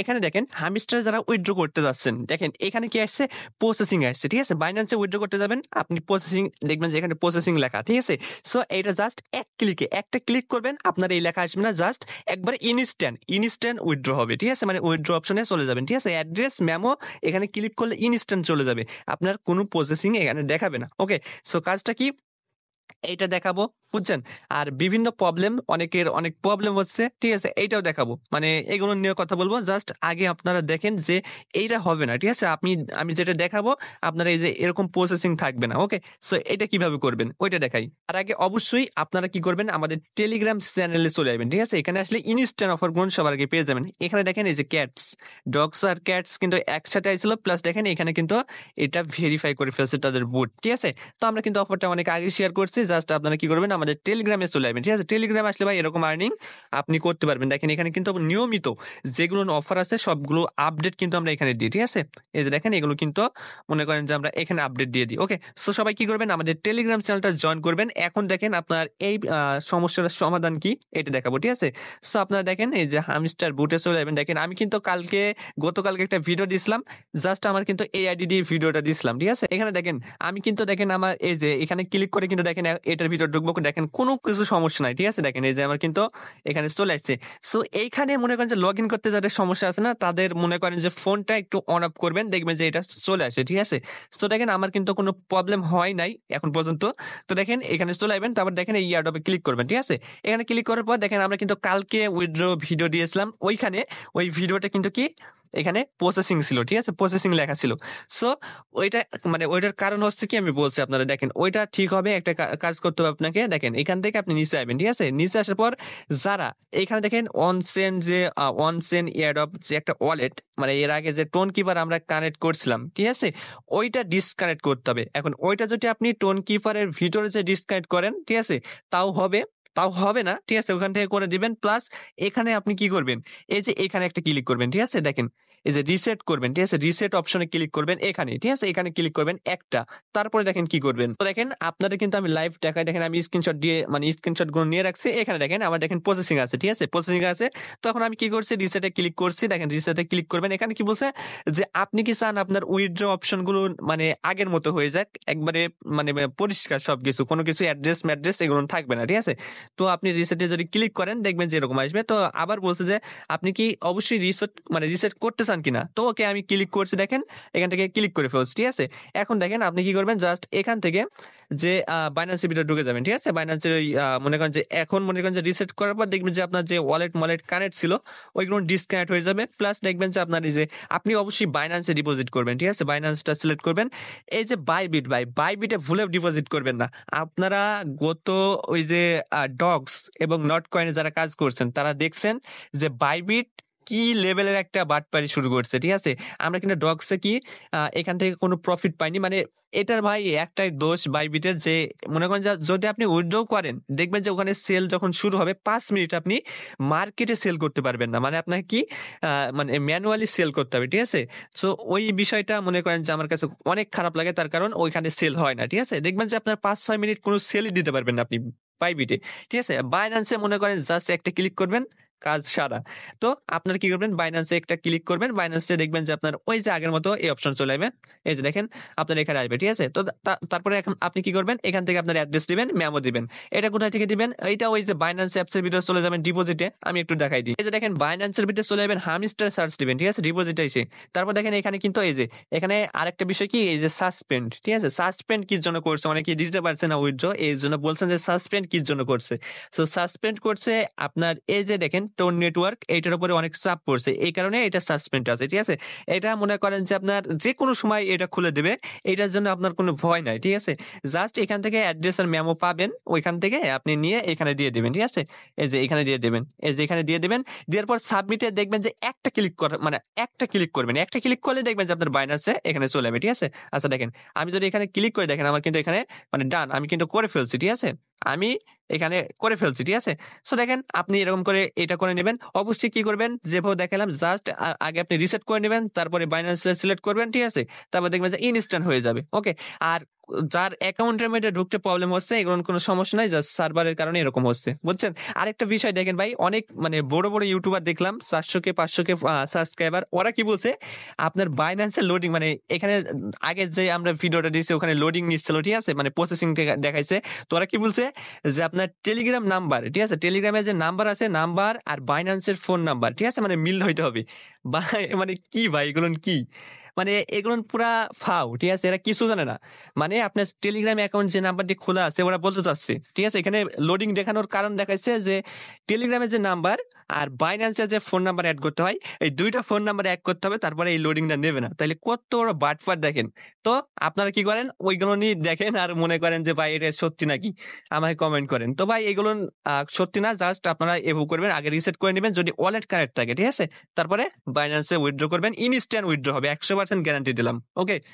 এখানে দেখেন হামিস্টার যারা উইথড্র করতে যাচ্ছেন দেখেন এখানে কি আসছে প্রসেসিং আসছে ঠিক আছে বাইন্যান্সে উইথড্র করতে যাবেন আপনি প্রসেসিং দেখবেন যে এখানে প্রসেসিং লেখা ঠিক আছে সো এটা জাস্ট এক ক্লিকে একটা ক্লিক করবেন আপনার এই লেখা আসবে না জাস্ট একবার ইনস্ট্যান্ট ইনস্ট্যান্ট উইথড্র হবে ঠিক আছে মানে উইথড্র অপশনে চলে যাবেন ঠিক আছে অ্যাড্রেস ম্যামো এখানে ক্লিক করলে ইনস্ট্যান্ট চলে যাবে আপনার কোনো প্রসেসিং এখানে দেখাবে না ওকে সো কাজটা কি এইটা দেখাবো বুঝছেন আর বিভিন্ন প্রবলেম অনেকের অনেক প্রবলেম হচ্ছে ঠিক আছে এইটাও দেখাবো মানে এগুলো নিয়ে কথা বলবো জাস্ট আগে আপনারা দেখেন যে এইটা হবে না ঠিক আছে আপনি আমি যেটা দেখাবো আপনারা এই যে এরকম প্রসেসিং থাকবে না ওকে সো এটা কিভাবে করবেন ওইটা দেখাই আর আগে অবশ্যই আপনারা কি করবেন আমাদের টেলিগ্রাম চ্যানেলে চলে যাবেন ঠিক আছে এখানে আসলে ইনস্ট্যান্ট গুণ সবার আগে পেয়ে যাবেন এখানে দেখেন এই যে ক্যাটস ডগস আর ক্যাটস কিন্তু একসাথে আইছিল প্লাস দেখেন এখানে কিন্তু এটা ভেরিফাই করে ফেলছে তাদের বুট ঠিক আছে তো আমরা কিন্তু অফারটা অনেক আগে শেয়ার করছি আসছে জাস্ট আপনারা কি করবেন আমাদের টেলিগ্রামে চলে আসবেন ঠিক আছে টেলিগ্রামে আসলে ভাই এরকম আর্নিং আপনি করতে পারবেন দেখেন এখানে কিন্তু নিয়মিত যেগুলো অফার আছে সবগুলো আপডেট কিন্তু আমরা এখানে দিই ঠিক আছে এই যে দেখেন এগুলো কিন্তু মনে করেন যে আমরা এখানে আপডেট দিয়ে দিই ওকে সো সবাই কি করবেন আমাদের টেলিগ্রাম চ্যানেলটা জয়েন করবেন এখন দেখেন আপনার এই সমস্যার সমাধান কি এটা দেখাবো ঠিক আছে সো আপনারা দেখেন এই যে হামস্টার বুটে চলে যাবেন দেখেন আমি কিন্তু কালকে গতকালকে একটা ভিডিও দিয়েছিলাম জাস্ট আমার কিন্তু এআইডি দিয়ে ভিডিওটা দিয়েছিলাম ঠিক আছে এখানে দেখেন আমি কিন্তু দেখেন আমার এই যে এখানে ক্লিক করে কিন্তু দেখেন এটার ভিতর ঢুকবো দেখেন কোনো কিছু সমস্যা নাই ঠিক আছে দেখেন এই যে আমার কিন্তু এখানে চলে আসছে সো এইখানে মনে করেন যে লগ ইন করতে যাদের সমস্যা আছে না তাদের মনে করেন যে ফোনটা একটু অন অফ করবেন দেখবেন যে এটা চলে আসে ঠিক আছে তো দেখেন আমার কিন্তু কোনো প্রবলেম হয় নাই এখন পর্যন্ত তো দেখেন এখানে চলে আসবেন তারপর দেখেন এই ইয়ারডপে ক্লিক করবেন ঠিক আছে এখানে ক্লিক করার পর দেখেন আমরা কিন্তু কালকে উইথড্র ভিডিও দিয়েছিলাম ওইখানে ওই ভিডিওটা কিন্তু কি এখানে প্রসেসিং ছিল ঠিক আছে প্রসেসিং লেখা ছিল সো ওইটা মানে ওইটার কারণ হচ্ছে কি আমি বলছি আপনারা দেখেন ওইটা ঠিক হবে একটা কাজ করতে হবে আপনাকে দেখেন এখান থেকে আপনি নিচে আসবেন ঠিক আছে নিচে আসার পর যারা এখানে দেখেন অনসেন যে অনসেন অফ যে একটা ওয়ালেট মানে এর আগে যে টোন কিপার আমরা কানেক্ট করছিলাম ঠিক আছে ওইটা ডিসকানেক্ট করতে হবে এখন ওইটা যদি আপনি টোন কিপারের ভিতরে যে ডিসকানেক্ট করেন ঠিক আছে তাও হবে তাও হবে না ঠিক আছে ওখান থেকে করে দিবেন প্লাস এখানে আপনি কি করবেন এই যে এখানে একটা ক্লিক করবেন ঠিক আছে দেখেন এই যে রিসেট করবেন ঠিক আছে রিসেট অপশনে ক্লিক করবেন এখানে ঠিক আছে এখানে ক্লিক করবেন একটা তারপরে দেখেন কি করবেন তো দেখেন আপনারা কিন্তু আমি লাইভ দেখাই দেখেন আমি স্ক্রিনশট দিয়ে মানে স্ক্রিনশট গুলো নিয়ে রাখছি এখানে দেখেন আমার দেখেন প্রসেসিং আছে ঠিক আছে প্রসেসিং আছে তখন আমি কি করছি রিসেটে ক্লিক করছি দেখেন রিসেটে ক্লিক করবেন এখানে কি বলছে যে আপনি কি চান আপনার উইথড্র অপশনগুলো মানে আগের মতো হয়ে যাক একবারে মানে পরিষ্কার সবকিছু কোনো কিছু অ্যাড্রেস ম্যাড্রেস এগুলো থাকবে না ঠিক আছে তো আপনি রিসেটে যদি ক্লিক করেন দেখবেন যে এরকম আসবে তো আবার বলছে যে আপনি কি অবশ্যই রিসেট মানে রিসেট করতে চান চান কিনা তো ওকে আমি ক্লিক করছি দেখেন এখান থেকে ক্লিক করে ফেলছি ঠিক আছে এখন দেখেন আপনি কি করবেন জাস্ট এখান থেকে যে বাইন্যান্সের ভিতরে ঢুকে যাবেন ঠিক আছে বাইন্যান্সের ওই মনে করেন যে এখন মনে করেন যে রিসেট করার পর দেখবেন যে আপনার যে ওয়ালেট মলেট কানেক্ট ছিল ওইগুলো ডিসকানেক্ট হয়ে যাবে প্লাস দেখবেন যে আপনার এই যে আপনি অবশ্যই বাইন্যান্সে ডিপোজিট করবেন ঠিক আছে বাইন্যান্সটা সিলেক্ট করবেন এই যে বাইবিট বাই বাইবিটে ভুলে ডিপোজিট করবেন না আপনারা গত ওই যে ডগস এবং নট কয়েনে যারা কাজ করছেন তারা দেখছেন যে বাইবিট কি লেভেলের একটা বাটপারি শুরু করছে ঠিক আছে আমরা কিন্তু ডগসে কি এখান থেকে কোনো প্রফিট পাইনি মানে এটার ভাই একটাই দোষ বাইবিটের যে মনে করেন যদি আপনি উইথড্র করেন দেখবেন যে ওখানে সেল যখন শুরু হবে পাঁচ মিনিট আপনি মার্কেটে সেল করতে পারবেন না মানে আপনাকে কি মানে ম্যানুয়ালি সেল করতে হবে ঠিক আছে সো ওই বিষয়টা মনে করেন যে আমার কাছে অনেক খারাপ লাগে তার কারণ ওইখানে সেল হয় না ঠিক আছে দেখবেন যে আপনার পাঁচ ছয় মিনিট কোনো সেলই দিতে পারবেন না আপনি বাইবিটে ঠিক আছে বাইনান্সে মনে করেন জাস্ট একটা ক্লিক করবেন কাজ সারা তো আপনার কি করবেন বাইন্যান্সে একটা ক্লিক করবেন বাইন্যান্সে দেখবেন যে আপনার ওই যে আগের মতো এই অপশন চলে আসবে এই যে দেখেন আপনার এখানে আসবে ঠিক আছে তো তারপরে এখন আপনি কি করবেন এখান থেকে আপনার অ্যাড্রেস দিবেন মেমো দিবেন এটা কোথায় থেকে দিবেন এইটা ওই যে বাইন্যান্স অ্যাপসের ভিতরে চলে যাবেন ডিপোজিটে আমি একটু দেখাই দিই এই যে দেখেন বাইন্যান্সের ভিতরে চলে যাবেন হামিস্টার সার্চ দিবেন ঠিক আছে ডিপোজিটে এসে তারপর দেখেন এখানে কিন্তু এই যে এখানে আরেকটা বিষয় কি এই যে সাসপেন্ড ঠিক আছে সাসপেন্ড কির জন্য করছে অনেকে বুঝতে পারছে না উইথড্র এই জন্য বলছেন যে সাসপেন্ড কির জন্য করছে সো সাসপেন্ড করছে আপনার এই যে দেখেন টোন নেটওয়ার্ক এটার উপরে অনেক চাপ পড়ছে এই কারণে এটা সাসপেন্ড আছে ঠিক আছে এটা মনে করেন যে আপনার যে কোনো সময় এটা খুলে দেবে এটার জন্য আপনার কোনো ভয় নাই ঠিক আছে জাস্ট এখান থেকে অ্যাড্রেস আর ম্যামো পাবেন ওইখান থেকে আপনি নিয়ে এখানে দিয়ে দেবেন ঠিক আছে এই যে এখানে দিয়ে দেবেন এই যে এখানে দিয়ে দেবেন দেওয়ার পর সাবমিটে দেখবেন যে একটা ক্লিক কর মানে একটা ক্লিক করবেন একটা ক্লিক করলে দেখবেন যে আপনার বাইনাসে এখানে চলে যাবে ঠিক আছে আচ্ছা দেখেন আমি যদি এখানে ক্লিক করে দেখেন আমার কিন্তু এখানে মানে ডান আমি কিন্তু করে ফেলছি ঠিক আছে আমি এখানে করে ফেলছি ঠিক আছে সো দেখেন আপনি এরকম করে এটা করে নেবেন অবশ্যই কি করবেন যেভাবে দেখালাম জাস্ট আগে আপনি রিসেট করে নেবেন তারপরে বাইন্যান্স সিলেক্ট করবেন ঠিক আছে তারপর দেখবেন যে ইনস্ট্যান্ট হয়ে যাবে ওকে আর যার অ্যাকাউন্টের মধ্যে ঢুকতে প্রবলেম হচ্ছে এগুলো কোনো সমস্যা নাই জাস্ট সার্ভারের কারণে এরকম হচ্ছে বুঝছেন আরেকটা বিষয় দেখেন ভাই অনেক মানে বড় বড় ইউটিউবার দেখলাম চারশো কে পাঁচশো কে সাবস্ক্রাইবার ওরা কি বলছে আপনার বাইন্যান্সের লোডিং মানে এখানে আগে যে আমরা ভিডিওটা দিয়েছি ওখানে লোডিং নিচ্ছিল ঠিক আছে মানে প্রসেসিং দেখাইছে তো ওরা কি বলছে যে আপনার টেলিগ্রাম নাম্বার ঠিক আছে টেলিগ্রামে যে নাম্বার আছে নাম্বার আর বাইন্যান্সের ফোন নাম্বার ঠিক আছে মানে মিল হইতে হবে বা মানে কি ভাই এগুলো কি মানে এগুলো পুরা ফাও ঠিক আছে এরা কিছু জানে না মানে আপনার টেলিগ্রাম অ্যাকাউন্ট যে নাম্বারটি খোলা আছে ওরা বলতে চাচ্ছে ঠিক আছে এখানে লোডিং দেখানোর কারণ দেখাচ্ছে যে টেলিগ্রামের যে নাম্বার আর বাইন্যান্সে যে ফোন নাম্বার অ্যাড করতে হয় এই দুইটা ফোন নাম্বার অ্যাড করতে হবে তারপরে এই লোডিংটা নেবে না তাহলে কত বড় বাটফাট দেখেন তো আপনারা কি করেন ওইগুলো নিয়ে দেখেন আর মনে করেন যে ভাই এটা সত্যি নাকি আমাকে কমেন্ট করেন তো ভাই এগুলো সত্যি না জাস্ট আপনারা এভু করবেন আগে রিসেট করে নেবেন যদি ওয়ালেট কানেক্ট থাকে ঠিক আছে তারপরে বাইন্যান্সে উইথড্র করবেন ইনস্ট্যান্ট উইথড্র হবে একশো পার্সেন্ট গ্যারান্টি দিলাম ওকে